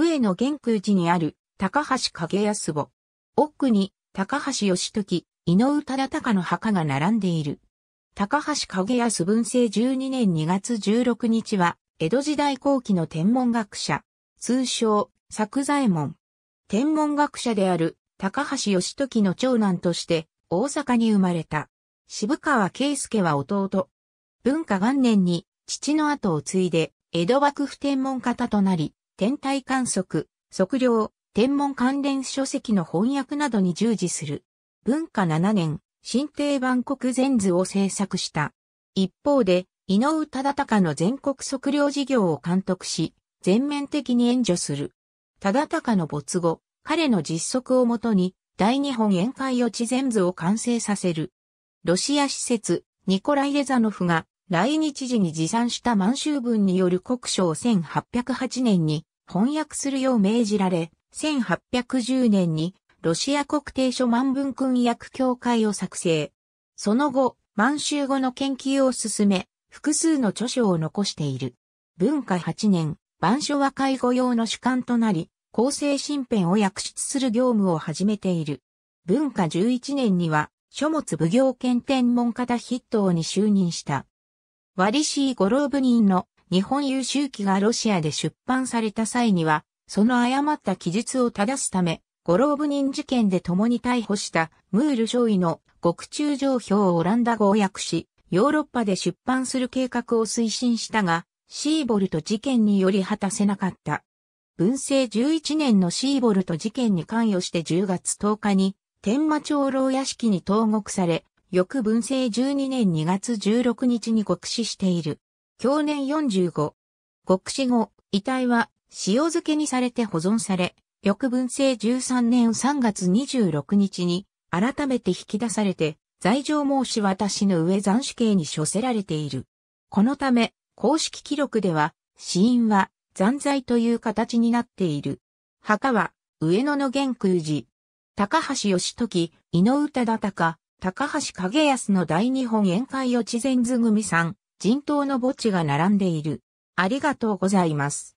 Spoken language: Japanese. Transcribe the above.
上野玄空寺にある高橋影康墓。奥に高橋義時、井上忠敬の墓が並んでいる。高橋影康文政12年2月16日は、江戸時代後期の天文学者、通称、作左衛門。天文学者である高橋義時の長男として大阪に生まれた。渋川圭介は弟。文化元年に父の後を継いで江戸幕府天文方となり、天体観測、測量、天文関連書籍の翻訳などに従事する。文化7年、新定万国全図を制作した。一方で、井上忠敬の全国測量事業を監督し、全面的に援助する。忠敬の没後、彼の実測をもとに、大日本宴会予知全図を完成させる。ロシア施設、ニコライ・レザノフが来日時に持参した満州文による国書を1808年に翻訳するよう命じられ、1810年にロシア国定書満文訓訳協会を作成。その後、満州語の研究を進め、複数の著書を残している。文化8年、版書は介護用の主管となり、構成新編を訳出する業務を始めている。文化11年には、書物奉行兼天文方筆頭に就任した。ワリシー・ゴローブニンの日本優秀記がロシアで出版された際には、その誤った記述を正すため、ゴローブニン事件で共に逮捕したムール少尉の獄中状表をオランダ語を訳し、ヨーロッパで出版する計画を推進したが、シーボルト事件により果たせなかった。文政11年のシーボルト事件に関与して10月10日に、天馬長老屋敷に投獄され、翌文政12年2月16日に極死している。去年45。極死後、遺体は塩漬けにされて保存され、翌文政13年3月26日に改めて引き出されて、罪状申し渡しの上斬首刑に処せられている。このため、公式記録では、死因は残罪という形になっている。墓は、上野の玄空寺。高橋義時、井上忠隆、高橋景康の大日本宴会を地前図組さん、人頭の墓地が並んでいる。ありがとうございます。